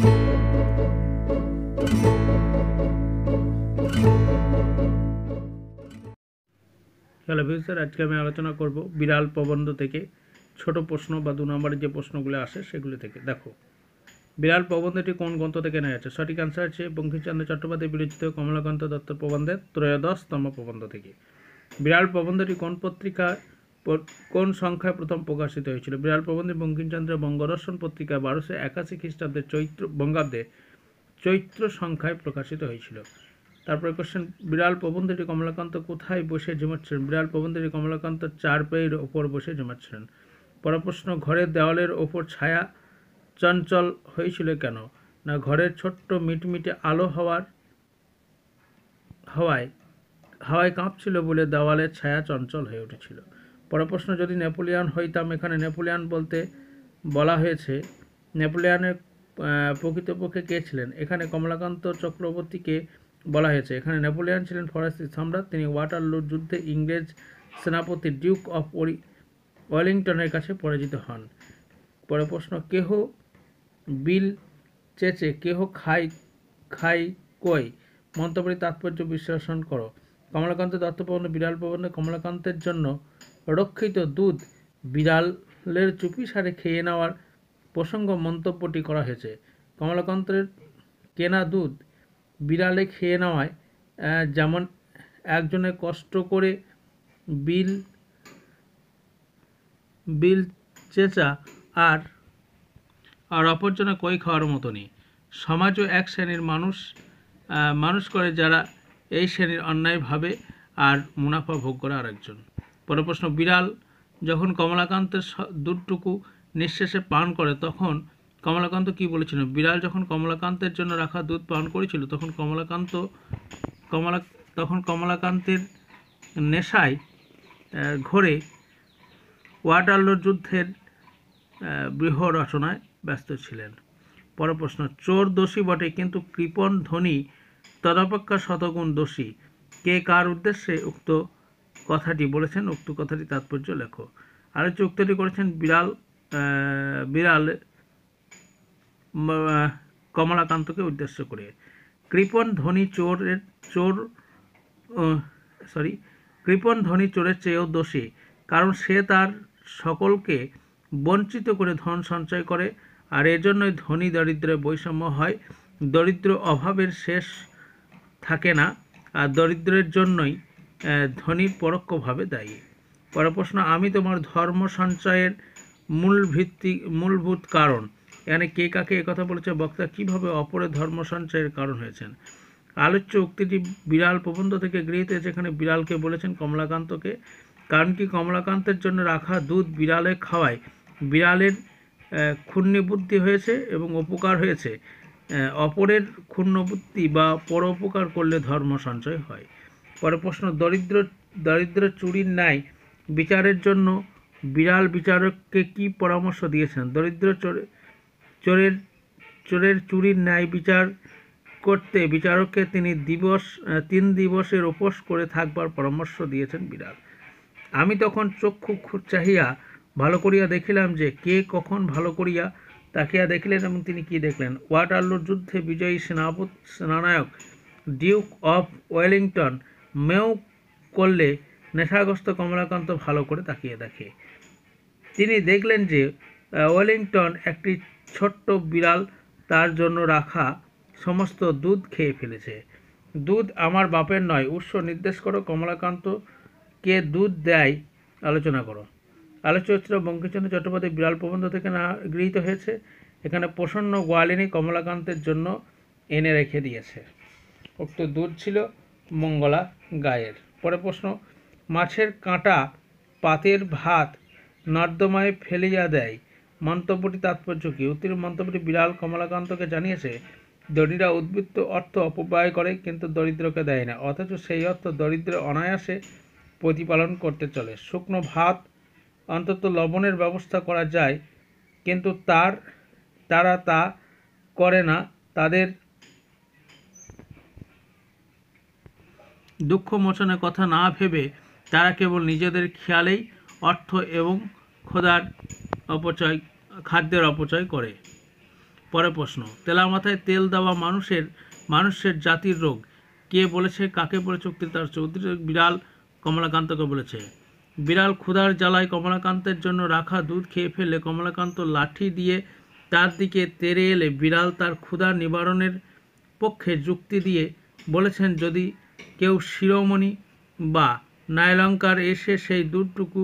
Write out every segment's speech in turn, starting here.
hello ভিউসার আজকে আমি আলোচনা করব বিড়াল প্রবন্ধ থেকে ছোট প্রশ্ন বা দু নম্বরে যে প্রশ্নগুলো আসে সেগুলো থেকে দেখো বিড়াল প্রবন্ধটি কোন গ্রন্থ থেকে নেওয়া যাচ্ছে সঠিক আনসার আছে বঙ্কিমচন্দ্র চট্টোপাধ্যায় বিরোচিত কমলাকান্ত দত্ত প্রবন্ধের ত্রয়োদশতম প্রবন্ধ থেকে বিড়াল প্রবন্ধটি কোন পত্রিকায় কোন সংখ্যায় প্রথম প্রকাশিত হয়েছিল বিড়াল প্রবন্ধে বঙ্কিমচন্দ্র বঙ্গদর্শন পত্রিকা বারোশো একাশি খ্রিস্টাব্দে চৈত্র বঙ্গাব্দে চৈত্র সংখ্যায় প্রকাশিত হয়েছিল তারপরে কোশ্চেন বিড়াল প্রবন্ধটি কমলাকান্ত কোথায় বসে জমাচ্ছিলেন বিড়াল প্রবন্ধটি কমলাকান্ত চার পেয়ের ওপর বসে জমাচ্ছিলেন পরপ্রশ্ন ঘরের দেওয়ালের ওপর ছায়া চঞ্চল হয়েছিল কেন না ঘরের ছোট্ট মিটমিটে আলো হওয়ার হাওয়ায় হাওয়ায় কাঁপছিল বলে দেওয়ালের ছায়া চঞ্চল হয়ে উঠেছিল পরের প্রশ্ন যদি নেপোলিয়ান হইতাম এখানে নেপোলিয়ান বলতে বলা হয়েছে নেপোলিয়ানের প্রকৃতপক্ষে কে ছিলেন এখানে কমলাকান্ত চক্রবর্তীকে বলা হয়েছে এখানে নেপোলিয়ান ছিলেন ফরাসি সম্রাট তিনি ওয়াটারলুর যুদ্ধে ইংরেজ সেনাপতি ডিউক অফ ওরি ওয়েলিংটনের কাছে পরাজিত হন পরে প্রশ্ন কেহ বিল চেচে কেহ খাই খাই কই মন্তব্যের তাৎপর্য বিশ্লেষণ করো কমলাকান্ত দত্তপ্রবন্ধ বিড়াল প্রবন্ধে কমলাকান্তের জন্য রক্ষিত দুধ বিড়ালের চুপি সারে খেয়ে নেওয়ার প্রসঙ্গ মন্তব্যটি করা হয়েছে কমলাকান্তের কেনা দুধ বিড়ালে খেয়ে নেওয়ায় যেমন একজনের কষ্ট করে বিল বিল চেঁচা আর আর অপরজনে কই খাওয়ার মতনই সমাজও এক শ্রেণীর মানুষ মানুষ করে যারা এই শ্রেণীর অন্যায়ভাবে আর মুনাফা ভোগ করে আরেকজন পরের প্রশ্ন বিড়াল যখন কমলাকান্তের দুধটুকু নিঃশ্বাসে পান করে তখন কমলাকান্ত কি বলেছিল বিড়াল যখন কমলাকান্তের জন্য রাখা দুধ পান করেছিল তখন কমলাকান্ত কমলা তখন কমলাকান্তের নেশায় ঘোরে ওয়াটারলো যুদ্ধের বৃহ রচনায় ব্যস্ত ছিলেন পর প্রশ্ন চোর দোষী বটে কিন্তু কৃপণ ধনী তদপেক্ষা শতগুণ দোষী কে কার উদ্দেশ্যে উক্ত কথাটি বলেছেন উক্ত কথাটি তাৎপর্য লেখো আর হচ্ছে উক্তটি করেছেন বিড়াল বিড়াল কমলাকান্তকে উদ্দেশ্য করে কৃপন ধনী চোরের চোর সরি কৃপন ধনী চোরের চেয়েও দোষী কারণ সে তার সকলকে বঞ্চিত করে ধন সঞ্চয় করে আর এজন্যই ধনী দরিদ্রের বৈষম্য হয় দরিদ্র অভাবের শেষ থাকে না আর দরিদ্রের জন্যই ধনী পরোক্ষভাবে দায়ী পরের প্রশ্ন আমি তোমার ধর্ম সঞ্চয়ের মূল ভিত্তি মূলভূত কারণ এখানে কে কাকে কথা বলেছে বক্তা কিভাবে অপরের ধর্ম সঞ্চয়ের কারণ হয়েছেন আলোচ্য উক্তিটি বিড়াল প্রবন্ধ থেকে গৃহীত যেখানে বিড়ালকে বলেছেন কমলাকান্তকে কারণ কি কমলাকান্তের জন্য রাখা দুধ বিড়ালে খাওয়ায় বিড়ালের ক্ষুণ্ণ বুদ্ধি হয়েছে এবং উপকার হয়েছে অপরের ক্ষুণ্ণ বুদ্ধি বা পরোপকার করলে ধর্ম সঞ্চয় হয় পরে প্রশ্ন দরিদ্র দরিদ্র চুরির ন্যায় বিচারের জন্য বিড়াল বিচারককে কি পরামর্শ দিয়েছেন দরিদ্র চোরের চোরের চুরির ন্যায় বিচার করতে বিচারককে তিনি দিবস তিন দিবসের উপোস করে থাকবার পরামর্শ দিয়েছেন বিড়াল আমি তখন চক্ষু চাহিয়া ভালো করিয়া দেখিলাম যে কে কখন ভালো করিয়া তাকিয়া দেখিলেন এবং তিনি কি দেখলেন ওয়াটারলোর যুদ্ধে বিজয়ী সেনাপত সেনানায়ক ডিউক অফ ওয়েলিংটন মেও করলে নেশাগ্রস্ত কমলাকান্ত ভালো করে তাকিয়ে দেখে তিনি দেখলেন যে ওয়েলিংটন একটি ছোট্ট বিড়াল তার জন্য রাখা সমস্ত দুধ খেয়ে ফেলেছে দুধ আমার বাপের নয় উৎস নির্দেশ করো কমলাকান্তকে দুধ দেয় আলোচনা করো আলোচনাচিত্র বঙ্কিমচন্দ্র চট্টোপাধ্যায় বিড়াল প্রবন্ধ থেকে না গৃহীত হয়েছে এখানে প্রসন্ন গোয়ালিনী কমলাকান্তের জন্য এনে রেখে দিয়েছে উক্ত দুধ ছিল মঙ্গলা গায়ের পরে প্রশ্ন মাছের কাঁটা পাতের ভাত নর্দমায় ফেলিয়া দেয় মন্তব্যটি তাৎপর্য কী উত্তীর্ণ মন্তব্যটি বিড়াল কমলাকান্তকে জানিয়েছে দরিদ্রা উদ্বৃত্ত অর্থ অপব্যয় করে কিন্তু দরিদ্রকে দেয় না অথচ সেই অর্থ দরিদ্র অনায়াসে প্রতিপালন করতে চলে শুকনো ভাত অন্তত লবণের ব্যবস্থা করা যায় কিন্তু তার তারা তা করে না তাদের দুঃখ মোচনের কথা না ভেবে তারা কেবল নিজেদের খেয়ালেই অর্থ এবং খোদার অপচয় খাদ্যের অপচয় করে পরে প্রশ্ন তেলা মাথায় তেল দেওয়া মানুষের মানুষের জাতির রোগ কে বলেছে কাকে বলেছে তার চৌধুরী বিড়াল কমলাকান্তকে বলেছে বিড়াল ক্ষুধার জ্বালায় কমলাকান্তের জন্য রাখা দুধ খেয়ে ফেলে কমলাকান্ত লাঠি দিয়ে তার দিকে তেরে এলে বিড়াল তার ক্ষুধা নিবারণের পক্ষে যুক্তি দিয়ে বলেছেন যদি কেউ শিরোমণি বা নায়লঙ্কার এসে সেই দুধটুকু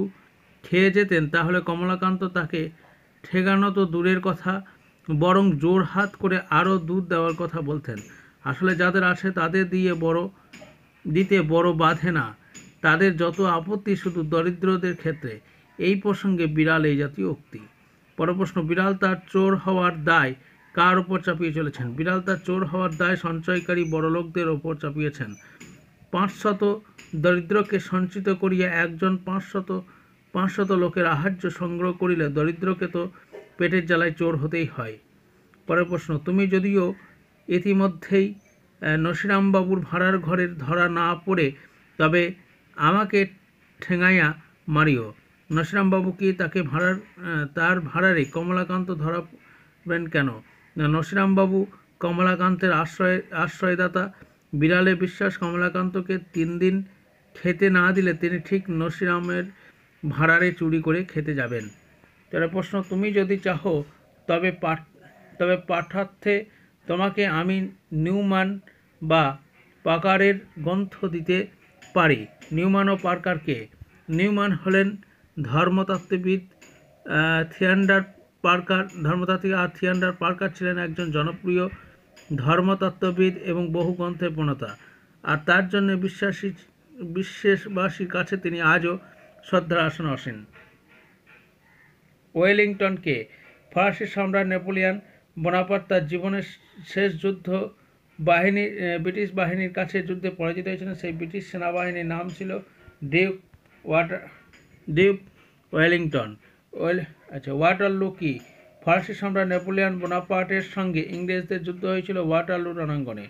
খেয়ে যেতেন তাহলে কমলাকান্ত তাকে ঠেকানো তো দূরের কথা বরং জোর হাত করে আরও দুধ দেওয়ার কথা বলতেন আসলে যাদের আসে তাদের দিয়ে বড় দিতে বড় বাধে না তাদের যত আপত্তি শুধু দরিদ্রদের ক্ষেত্রে এই প্রসঙ্গে বিড়াল এই জাতীয় উক্তি পরপ্রশ্ন বিড়াল তার চোর হওয়ার দায় কার ওপর চাপিয়ে চলেছেন বিড়াল তার চোর হওয়ার দায় সঞ্চয়কারী বড়লোকদের ওপর চাপিয়েছেন পাঁচশত দরিদ্রকে সঞ্চিত করিয়া একজন পাঁচশত পাঁচশত লোকের আহার্য সংগ্রহ করিলে দরিদ্রকে তো পেটের জ্বালায় চোর হতেই হয় পরের প্রশ্ন তুমি যদিও ইতিমধ্যেই নসিরামবাবুর ভাড়ার ঘরের ধরা না পড়ে তবে আমাকে ঠেঙাইয়া মারিও নসিরামবাবু কি তাকে ভাড়ার তার ভাড়ারে কমলাকান্ত ধরা কেন নসিরামবাবু কমলাকান্তের আশ্রয় আশ্রয়দাতা বিড়ালে বিশ্বাস কমলাকান্তকে তিন দিন খেতে না দিলে তিনি ঠিক নসিরামের ভাঁড়ারে চুরি করে খেতে যাবেন তাহলে প্রশ্ন তুমি যদি চাহো তবে পাঠ তবে পাঠার্থে তোমাকে আমি নিউমান বা পাকারের গ্রন্থ দিতে পারি নিউমান ও পার্কারকে নিউমান হলেন ধর্মতত্ত্ববিদ থিয়ান্ডার পার্কার ধর্মতাত্ত্বিক আর থিয়ান্ডার পার্কার ছিলেন একজন জনপ্রিয় ধর্মতত্ত্ববিদ এবং বহু গ্রন্থের প্রণেতা আর তার জন্য বিশ্বাসী বিশ্ববাসীর কাছে তিনি আজও শ্রদ্ধার আসন আসেন ওয়েলিংটনকে ফরাসি সম্রাট নেপোলিয়ান বোনাপার তার জীবনের শেষ যুদ্ধ বাহিনী ব্রিটিশ বাহিনীর কাছে যুদ্ধে পরাজিত হয়েছিলেন সেই ব্রিটিশ সেনাবাহিনীর নাম ছিল duke water duke Wellington well আচ্ছা ওয়াটারলু কি ফরাসি সম্রাট নেপোলিয়ন বোনাপার্টের সঙ্গে ইংরেজদের যুদ্ধ হয়েছিল ওয়াটারলু রণাঙ্গনে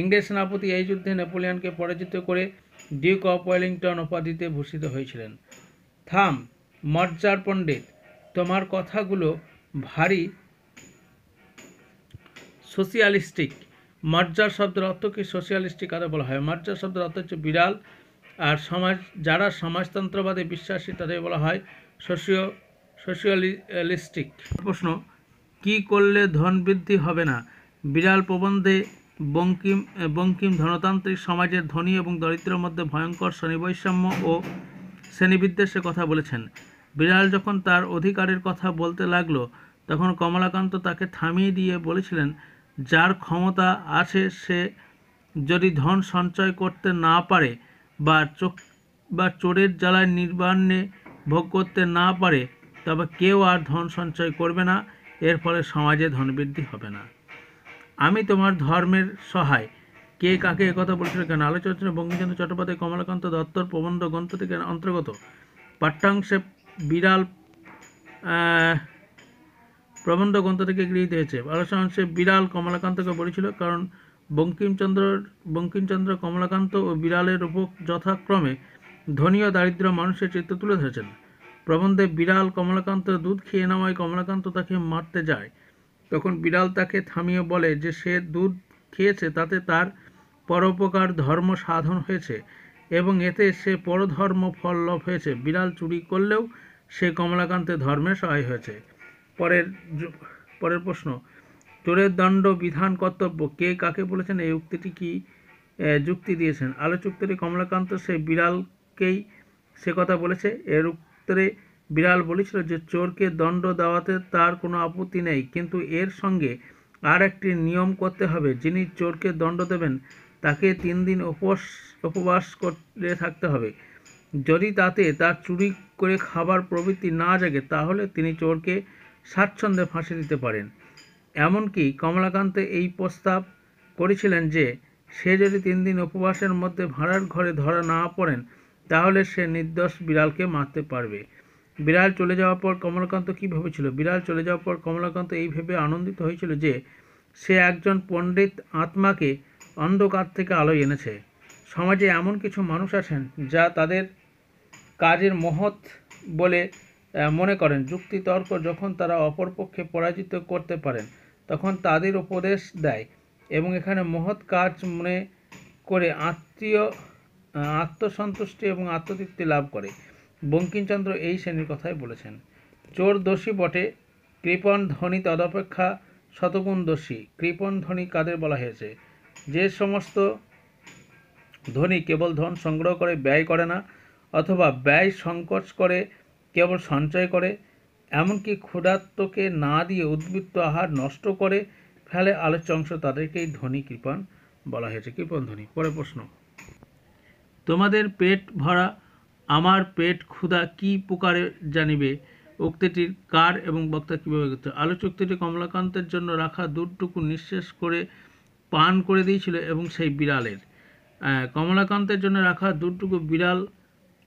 ইংরেজ সেনাপতি এই যুদ্ধে নেপোলিয়নকে পরাজিত করে ডিউক অফ ওয়েলিংটন উপাধিতে ভূষিত হয়েছিলেন থাম মজ্জার পণ্ডিত তোমার কথাগুলো ভারী সোশিয়ালিস্টিক মজ্জার শব্দের অর্থ কি সোশিয়ালিস্টিক আরও বলা হয় মজ্জার শব্দের অর্থ হচ্ছে বিড়াল আর সমাজ যারা সমাজতন্ত্রবাদে বিশ্বাসী তাদের বলা হয় সোশিয় সোশিয়ালিস্টিক প্রশ্ন কি করলে ধন বৃদ্ধি হবে না বিড়াল প্রবন্ধে বঙ্কিম বঙ্কিম ধনতান্ত্রিক সমাজের ধনী এবং দরিদ্রের মধ্যে ভয়ঙ্কর শ্রেণীবৈষম্য ও শ্রেণীবিদ্বেষের কথা বলেছেন বিড়াল যখন তার অধিকারের কথা বলতে লাগলো তখন কমলাকান্ত তাকে থামিয়ে দিয়ে বলেছিলেন যার ক্ষমতা আছে সে যদি ধন সঞ্চয় করতে না পারে বা চোখ বা চোরের জ্বালায় নির্বাণে ভোগ করতে না পারে তবে কেউ আর ধন সঞ্চয় করবে না এর ফলে সমাজে ধনবৃদ্ধি হবে না আমি তোমার ধর্মের সহায় কে কাকে একথা বলেছিল কেন আলোচনা বঙ্গিচন্দ্র চট্টোপাধ্যায় কমলাকান্ত দত্তর প্রবন্ধ গ্রন্থ থেকে অন্তর্গত পাঠ্যাংশে বিড়াল প্রবন্ধ গ্রন্থ থেকে গৃহীত হয়েছে আলোচনাংশে অংশে বিড়াল কমলাকান্তকে বলেছিল কারণ বঙ্কিমচন্দ্র বঙ্কিমচন্দ্র কমলাকান্ত ও বিড়ালের উপর যথাক্রমে ধনী ও দারিদ্র মানুষের চিত্র তুলে ধরেছেন প্রবন্ধে বিড়াল কমলাকান্ত দুধ খেয়ে নেওয়ায় কমলাকান্ত তাকে মারতে যায় তখন বিড়াল তাকে থামিয়ে বলে যে সে দুধ খেয়েছে তাতে তার পরোপকার ধর্ম সাধন হয়েছে এবং এতে সে পরধর্ম ফল লভ হয়েছে বিড়াল চুরি করলেও সে কমলাকান্তের ধর্মে সহায় হয়েছে পরের পরের প্রশ্ন চোরের দণ্ড বিধান কর্তব্য কে কাকে বলেছেন এই উক্তিটি কি যুক্তি দিয়েছেন আলোচুক্তিটি কমলাকান্ত সে বিড়ালকেই সে কথা বলেছে এর ক্ষেত্রে বিড়াল বলেছিল যে চোরকে দণ্ড দেওয়াতে তার কোনো আপত্তি নেই কিন্তু এর সঙ্গে আর একটি নিয়ম করতে হবে যিনি চোরকে দণ্ড দেবেন তাকে তিন দিন উপোস উপবাস করে থাকতে হবে যদি তাতে তার চুরি করে খাবার প্রবৃত্তি না জাগে তাহলে তিনি চোরকে স্বাচ্ছন্দ্যে ফাঁসি দিতে পারেন এমনকি কমলাকান্ত এই প্রস্তাব করেছিলেন যে সে যদি তিন দিন উপবাসের মধ্যে ভাড়ার ঘরে ধরা না পড়েন তাহলে সে নির্দোষ বিড়ালকে মারতে পারবে বিড়াল চলে যাওয়ার পর কমলাকান্ত কী ভেবেছিল বিড়াল চলে যাওয়ার পর কমলাকান্ত এই ভেবে আনন্দিত হয়েছিল যে সে একজন পণ্ডিত আত্মাকে অন্ধকার থেকে আলোয় এনেছে সমাজে এমন কিছু মানুষ আছেন যা তাদের কাজের মহৎ বলে মনে করেন যুক্তিতর্ক যখন তারা অপরপক্ষে পরাজিত করতে পারেন তখন তাদের উপদেশ দেয় এবং এখানে মহৎ কাজ মনে করে আত্মীয় আত্মসন্তুষ্টি এবং আত্মতৃপ্তি লাভ করে বঙ্কিমচন্দ্র এই শ্রেণীর কথাই বলেছেন চোর দোষী বটে কৃপণ ধ্বনি তদপেক্ষা শতগুণ দোষী কৃপণ ধ্বনি কাদের বলা হয়েছে যে সমস্ত ধনী কেবল ধন সংগ্রহ করে ব্যয় করে না অথবা ব্যয় সংকোচ করে কেবল সঞ্চয় করে এমনকি ক্ষুধাত্মকে না দিয়ে উদ্বৃত্ত আহার নষ্ট করে ফেলে আলোচ্য অংশ তাদেরকেই ধনী কৃপণ বলা হয়েছে কৃপণ ধ্বনি পরে প্রশ্ন তোমাদের পেট ভরা আমার পেট ক্ষুধা কি প্রকারে জানিবে উক্তিটির কার এবং বক্তা কীভাবে করতে আলোচকটি কমলাকান্তের জন্য রাখা দুধটুকু নিঃশেষ করে পান করে দিয়েছিল এবং সেই বিড়ালের কমলাকান্তের জন্য রাখা দুধটুকু বিড়াল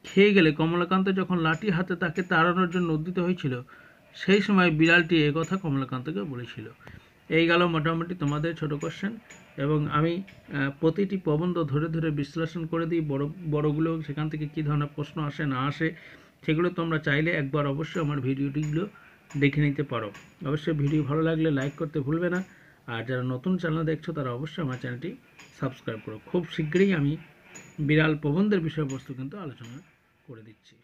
খেয়ে গেলে কমলাকান্ত যখন লাঠি হাতে তাকে তাড়ানোর জন্য উদ্দিত হয়েছিল সেই সময় বিড়ালটি কথা কমলাকান্তকে বলেছিল এই গেল মোটামুটি তোমাদের ছোট কোশ্চেন এবং আমি প্রতিটি প্রবন্ধ ধরে ধরে বিশ্লেষণ করে দিই বড় বড়গুলো সেখান থেকে কী ধরনের প্রশ্ন আসে না আসে সেগুলো তোমরা চাইলে একবার অবশ্যই আমার ভিডিওটিগুলো দেখে নিতে পারো অবশ্যই ভিডিও ভালো লাগলে লাইক করতে ভুলবে না আর যারা নতুন চ্যানেল দেখছো তারা অবশ্যই আমার চ্যানেলটি সাবস্ক্রাইব করো খুব শীঘ্রই আমি বিড়াল প্রবন্ধের বিষয়বস্তু কিন্তু আলোচনা করে দিচ্ছি